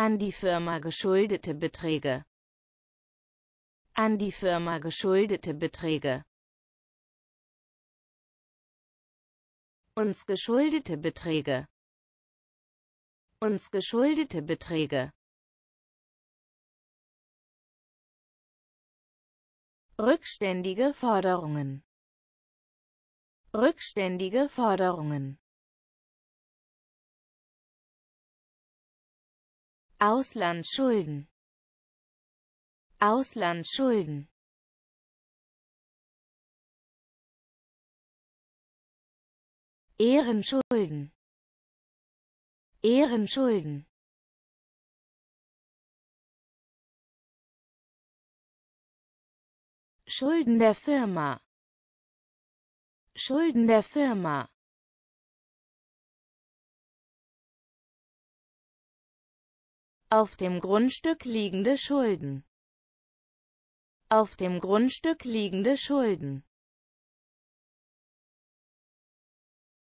an die Firma geschuldete Beträge an die Firma geschuldete Beträge uns geschuldete Beträge uns geschuldete Beträge rückständige Forderungen rückständige Forderungen Auslandsschulden Auslandsschulden Ehrenschulden Ehrenschulden Schulden der Firma Schulden der Firma auf dem Grundstück liegende Schulden auf dem Grundstück liegende Schulden